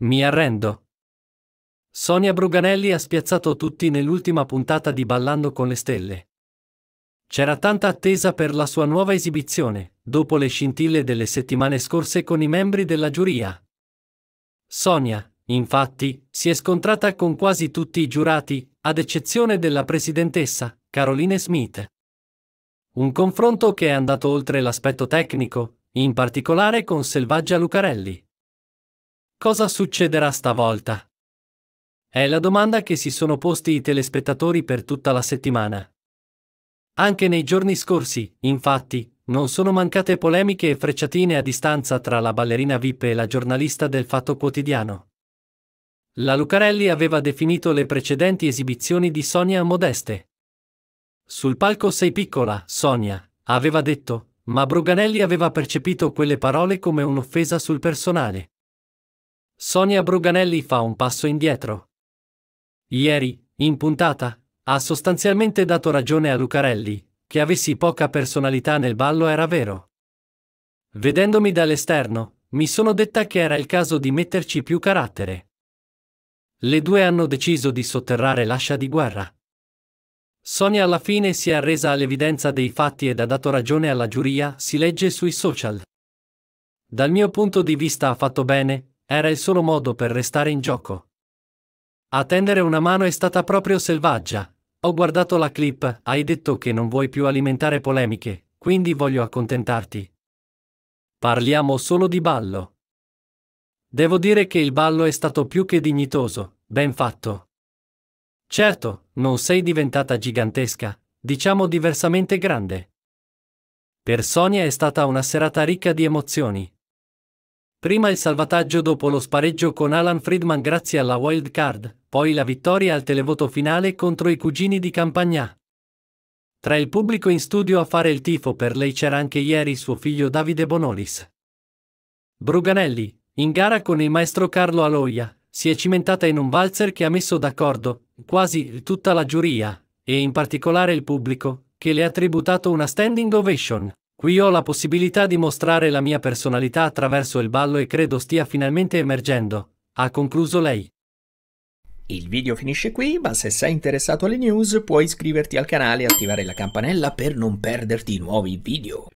Mi arrendo. Sonia Bruganelli ha spiazzato tutti nell'ultima puntata di Ballando con le Stelle. C'era tanta attesa per la sua nuova esibizione, dopo le scintille delle settimane scorse con i membri della giuria. Sonia, infatti, si è scontrata con quasi tutti i giurati, ad eccezione della presidentessa, Caroline Smith. Un confronto che è andato oltre l'aspetto tecnico, in particolare con Selvaggia Lucarelli. Cosa succederà stavolta? È la domanda che si sono posti i telespettatori per tutta la settimana. Anche nei giorni scorsi, infatti, non sono mancate polemiche e frecciatine a distanza tra la ballerina VIP e la giornalista del Fatto Quotidiano. La Lucarelli aveva definito le precedenti esibizioni di Sonia modeste. Sul palco sei piccola, Sonia, aveva detto, ma Bruganelli aveva percepito quelle parole come un'offesa sul personale. Sonia Bruganelli fa un passo indietro. Ieri, in puntata, ha sostanzialmente dato ragione a Lucarelli, che avessi poca personalità nel ballo era vero. Vedendomi dall'esterno, mi sono detta che era il caso di metterci più carattere. Le due hanno deciso di sotterrare l'ascia di guerra. Sonia alla fine si è arresa all'evidenza dei fatti ed ha dato ragione alla giuria, si legge sui social. Dal mio punto di vista ha fatto bene, era il solo modo per restare in gioco. A tendere una mano è stata proprio selvaggia. Ho guardato la clip, hai detto che non vuoi più alimentare polemiche, quindi voglio accontentarti. Parliamo solo di ballo. Devo dire che il ballo è stato più che dignitoso, ben fatto. Certo, non sei diventata gigantesca, diciamo diversamente grande. Per Sonia è stata una serata ricca di emozioni. Prima il salvataggio dopo lo spareggio con Alan Friedman grazie alla wild card, poi la vittoria al televoto finale contro i cugini di Campagna. Tra il pubblico in studio a fare il tifo per lei c'era anche ieri suo figlio Davide Bonolis. Bruganelli, in gara con il maestro Carlo Aloia, si è cimentata in un valzer che ha messo d'accordo quasi tutta la giuria, e in particolare il pubblico, che le ha tributato una standing ovation. Qui ho la possibilità di mostrare la mia personalità attraverso il ballo e credo stia finalmente emergendo, ha concluso lei. Il video finisce qui, ma se sei interessato alle news puoi iscriverti al canale e attivare la campanella per non perderti nuovi video.